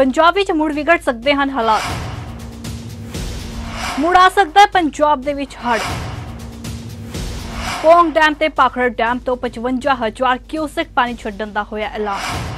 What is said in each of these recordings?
ਪੰਜਾਬ ਵਿੱਚ ਮੁੜ ਵਿਗੜ ਸਕਦੇ ਹਨ ਹਾਲਾਤ ਮੁੜ ਆ ਸਕਦਾ ਹੈ ਪੰਜਾਬ ਦੇ ਵਿੱਚ ਹੜ੍ਹ ਪੌਂਗ ਡੈਮ ਤੇ ਪਾਖੜ ਡੈਮ ਤੋਂ 55000 ਕਿਊਸਿਕ ਪਾਣੀ ਛੱਡਣ ਦਾ ਹੋਇਆ ਐਲਾਨ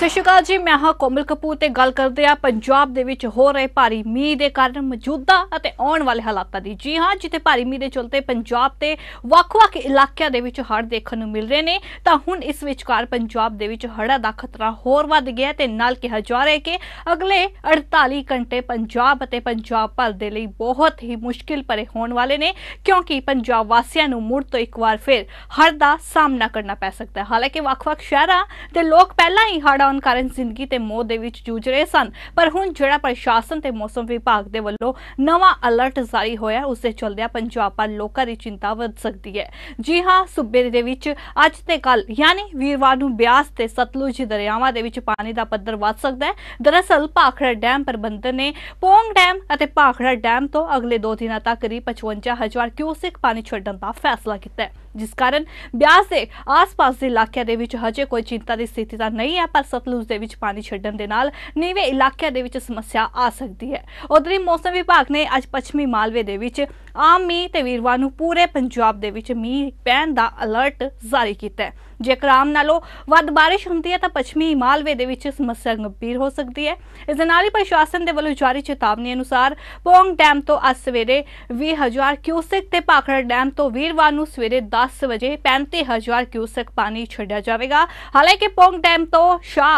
ਸਤਿ ਸ਼੍ਰੀ ਅਕਾਲ ਜੀ ਮੈਂ ਹਾਂ ਕੋਮਲ ਕਪੂਰ ਤੇ ਗੱਲ ਕਰਦੇ ਆ ਪੰਜਾਬ ਦੇ ਵਿੱਚ ਹੋ ਰਹੇ ਭਾਰੀ ਮੀਂਹ ਦੇ ਕਾਰਨ ਮੌਜੂਦਾ ਅਤੇ ਆਉਣ ਵਾਲੇ ਹਾਲਾਤਾਂ ਦੀ ਜੀ ਹਾਂ ਜਿੱਥੇ ਭਾਰੀ ਮੀਂਹ ਦੇ ਚਲਤੇ ਪੰਜਾਬ ਤੇ ਵੱਖ-ਵੱਖ ਇਲਾਕਿਆਂ ਦੇ ਵਿੱਚ ਹੜ੍ਹ ਦੇਖਣ ਨੂੰ ਮਿਲ ਰਹੇ ਨੇ ਤਾਂ ਹੁਣ ਇਸ ਵਿਚਕਾਰ ਪੰਜਾਬ ਦੇ ਵਿੱਚ ਹੜ੍ਹਾਂ ਦਾ ਖਤਰਾ ਹੋਰ ਵੱਧ ਗਿਆ ਤੇ ਨਾਲ ਕਿਹਾ ਜਾ ਰਿਹਾ ਕਿ ਅਗਲੇ 48 ਘੰਟੇ ਪੰਜਾਬ ਅਤੇ ਪੰਜਾਬ ਭਰ ਦੇ ਲਈ ਬਹੁਤ ਹੀ ਮੁਸ਼ਕਿਲ ਪਰੇ ਹੋਣ ਵਾਲੇ ਨੇ ਕਿਉਂਕਿ ਪੰਜਾਬ ਵਾਸੀਆਂ ਨੂੰ ਮੁੜ ਤੋਂ ਇੱਕ ਵਾਰ ਫਿਰ ਹੜ੍ਹ ਦਾ ਸਾਹਮਣਾ ਕਰਨਾ ਪੈ ਸਕਦਾ ਹੈ ਹਾਲਾਂਕਿ ਵੱਖ-ਵੱਖ ਸ਼ਹਿਰਾਂ ਤੇ ਲੋਕ ਪਹਿਲਾਂ ਹੀ ਹੜ੍ਹਾਂ ਲਾਕਡਾਊਨ ਕਾਰਨ ਜ਼ਿੰਦਗੀ ਤੇ ਮੌਤ ਦੇ ਵਿੱਚ ਜੂਝ ਰਹੇ ਸਨ ਪਰ ਹੁਣ ਜਿਹੜਾ ਪ੍ਰਸ਼ਾਸਨ ਤੇ ਮੌਸਮ ਵਿਭਾਗ ਦੇ ਵੱਲੋਂ ਨਵਾਂ ਅਲਰਟ ਜਾਰੀ ਹੋਇਆ ਉਸ ਦੇ ਚਲਦਿਆਂ ਪੰਜਾਬ ਪਰ ਲੋਕਾਂ ਦੀ ਚਿੰਤਾ ਵੱਧ ਸਕਦੀ ਹੈ ਜੀ ਹਾਂ ਸੂਬੇ ਦੇ ਵਿੱਚ ਅੱਜ ਤੇ ਕੱਲ ਯਾਨੀ ਵੀਰਵਾਰ ਨੂੰ ਬਿਆਸ ਤੇ ਸਤਲੁਜ ਦਰਿਆਵਾਂ ਦੇ ਵਿੱਚ ਪਾਣੀ ਦਾ ਪੱਧਰ ਵੱਧ ਸਕਦਾ ਹੈ ਦਰਅਸਲ ਭਾਖੜਾ ਡੈਮ ਪ੍ਰਬੰਧਨ ਨੇ ਪੋਂਗ ਡੈਮ ਅਤੇ ਭਾਖੜਾ ਡੈਮ ਤੋਂ ਅਗਲੇ 2 ਦਿਨਾਂ ਤੱਕ ਕਰੀਬ 55000 ਕਿਊਸਿਕ ਪਾਣੀ ਛੱਡਣ ਦਾ ਫੈਸਲਾ ਕੀਤਾ ਹੈ ਜਿਸ ਕਾਰਨ ਬਿਆਸ ਦੇ ਆਸ-ਪਾਸ ਦੇ ਇਲਾਕਿਆਂ ਦੇ ਵਿੱਚ ਹਜੇ ਕੋਈ ਚਿੰਤਾ ਦੀ ਸਥਿਤੀ ਤਾਂ ਨਹੀਂ ਹੈ ਪਰ ਸਤਲੁਜ ਦੇ ਵਿੱਚ ਪਾਣੀ ਛੱਡਣ ਦੇ ਨਾਲ ਨੀਵੇਂ ਇਲਾਕਿਆਂ ਦੇ ਵਿੱਚ ਸਮੱਸਿਆ ਆ ਸਕਦੀ ਹੈ ਉਧਰ ਹੀ ਮੌਸਮ ਵਿਭਾਗ ਨੇ ਅੱਜ ਪੱਛਮੀ ਮਾਲਵੇ ਦੇ ਵਿੱਚ ਆਮ ਮੀਂਹ ਤੇ ਵੀਰਵਾਰ ਨੂੰ ਪੂਰੇ ਪੰਜਾਬ ਦੇ ਵਿੱਚ ਮੀਂਹ ਪੈਣ ਦਾ ਅਲਰਟ ਜਾਰੀ ਕੀਤਾ ਹੈ ਜੇਕਰ ਆਮ ਨਾਲੋਂ ਵੱਧ بارش ਹੁੰਦੀ ਹੈ ਤਾਂ ਪੱਛਮੀ ਹਿਮਾਲਵੇ ਦੇ ਵਿੱਚ ਸਮੱਸਿਆ ਗੰਭੀਰ ਹੋ ਸਕਦੀ ਹੈ ਇਸ ਦੇ ਨਾਲ ਹੀ ਪ੍ਰਸ਼ਾਸਨ ਦੇ ਵੱਲੋਂ ਜਾਰੀ ਚੇਤਾਵਨੀ ਅਨੁਸਾਰ ਪੋਂਗ ਡੈਮ ਤੋਂ ਅੱਜ ਸਵੇਰੇ 20000 ਕਿਊਸਿਕ ਤੇ ਪਾਖੜਾ ਡੈਮ ਤੋਂ ਵੀਰਵਾਰ ਨੂੰ ਸਵੇਰੇ 10 ਵਜੇ 35000 ਕਿਊਸਿਕ ਪਾਣੀ ਛੱਡਿਆ ਜਾਵੇਗਾ ਹਾਲਾਂਕਿ ਪੋਂਗ ਡੈਮ ਤੋਂ ਸ਼ਾ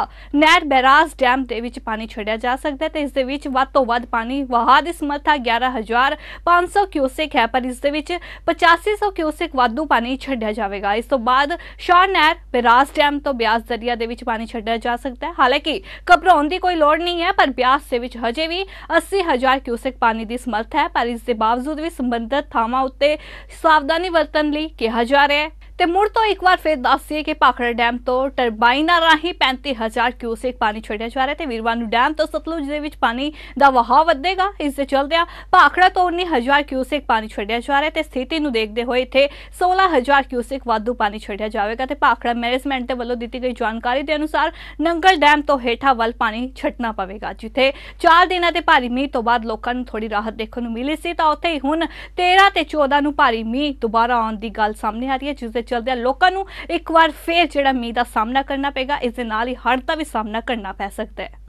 ਨਹਿਰ ਬੈਰਾਜ ਡੈਮ ਦੇ ਵਿੱਚ ਪਾਣੀ ਛੱਡਿਆ ਜਾ ਸਕਦਾ ਹੈ ਤੇ ਇਸ ਦੇ ਵਿੱਚ ਵੱਧ ਤੋਂ ਵੱਧ ਪਾਣੀ ਵਹਾਅ ਦੀ ਸਮਰੱਥਾ 11500 ਕਿ ਕਿਉਸਿਕ ਹੈ ਪਰ ਇਸ ਦੇ ਵਿੱਚ 8500 ਕਿਉਸਿਕ ਵਾਧੂ ਪਾਣੀ ਛੱਡਿਆ ਜਾਵੇਗਾ ਇਸ ਤੋਂ ਬਾਅਦ ਸ਼ਾਹ ਨਹਿਰ ਬਿਰਾਸ ਡੈਮ ਤੋਂ ਬਿਆਸ ਦਰਿਆ ਦੇ ਵਿੱਚ ਪਾਣੀ ਛੱਡਿਆ ਜਾ ਸਕਦਾ ਹੈ ਹਾਲਾਂਕਿ ਘਬਰਾਉਣ ਦੀ ਕੋਈ ਲੋੜ ਨਹੀਂ ਹੈ ਪਰ ਬਿਆਸ ਦੇ ਵਿੱਚ ਹਜੇ ਵੀ 80000 ਕਿਉਸਿਕ ਪਾਣੀ ਦੀ ਸਮਰੱਥਾ ਹੈ ਪਰ ਇਸ ਦੇ ਬਾਵਜੂਦ ਵੀ ਸੰਬੰਧਤ ਥਾਵਾਂ ਉੱਤੇ ਸਾਵਧਾਨੀ ਵਰਤਣ ਲਈ ਕਿਹਾ ਜਾ ਰਿਹਾ ਹੈ ਤੇ ਮੁੜ ਤੋਂ ਇੱਕ ਵਾਰ ਫੇਰ ਦੱਸੀਏ ਕਿ ਪਾਖੜ ਡੈਮ ਤੋਂ ਟਰਬਾਈਨਾਂ ਰਾਹੀਂ 35000 ਕਿਊਸਿਕ ਪਾਣੀ ਛੱਡਿਆ ਜਾ ਰਿਹਾ ਤੇ ਵੀਰਵਾਨ ਨੂੰ ਡੈਮ ਤੋਂ ਸਤਲੁਜ ਦੇ ਵਿੱਚ ਪਾਣੀ ਦਾ ਵਹਾਅ ਵਧੇਗਾ ਇਸ ਦੇ ਚਲਦਿਆਂ ਪਾਖੜਾ ਤੋਂ 19000 ਕਿਊਸਿਕ ਪਾਣੀ ਛੱਡਿਆ ਜਾ ਰਿਹਾ ਤੇ ਸਥਿਤੀ ਨੂੰ ਦੇਖਦੇ ਹੋਏ ਇੱਥੇ 16000 ਕਿਊਸਿਕ ਵਾਧੂ ਪਾਣੀ ਛੱਡਿਆ ਜਾਵੇਗਾ ਤੇ ਪਾਖੜਾ ਮੈਨੇਜਮੈਂਟ ਦੇ ਵੱਲੋਂ ਦਿੱਤੀ ਗਈ ਜਾਣਕਾਰੀ ਦੇ ਅਨੁਸਾਰ ਨੰਗਲ ਡੈਮ ਤੋਂ ਹੇਠਾਂ ਵੱਲ ਪਾਣੀ ਛੱਟਣਾ ਪਵੇਗਾ ਜਿੱਥੇ 4 ਦਿਨਾਂ ਤੇ ਭਾਰੀ ਮੀਂਹ ਤੋਂ ਬਾਅਦ ਲੋਕਾਂ ਨੂੰ ਥੋੜੀ ਰਾਹਤ ਦੇਖਣ ਨੂੰ ਮਿਲੀ ਸੀ ਤਾਂ ਉੱਥੇ ਹੀ ਹੁਣ 13 ਤੇ 14 ਨੂੰ ਭਾਰੀ ਮੀਂਹ ਦੁਬਾਰਾ ਆਉਣ ਦੀ ਗੱਲ ਸਾਹਮਣੇ ਆ ਰਹੀ ਹੈ ਜਿਸ ਦੇ ਆ ਲੋਕਾਂ ਨੂੰ ਇੱਕ ਵਾਰ ਫੇਰ ਜਿਹੜਾ ਮੀਂਹ ਦਾ ਸਾਹਮਣਾ ਕਰਨਾ ਪਏਗਾ ਇਸ ਦੇ ਨਾਲ ਹੀ ਹੜ੍ਹ ਦਾ ਵੀ ਸਾਹਮਣਾ ਕਰਨਾ ਪੈ ਸਕਦਾ ਹੈ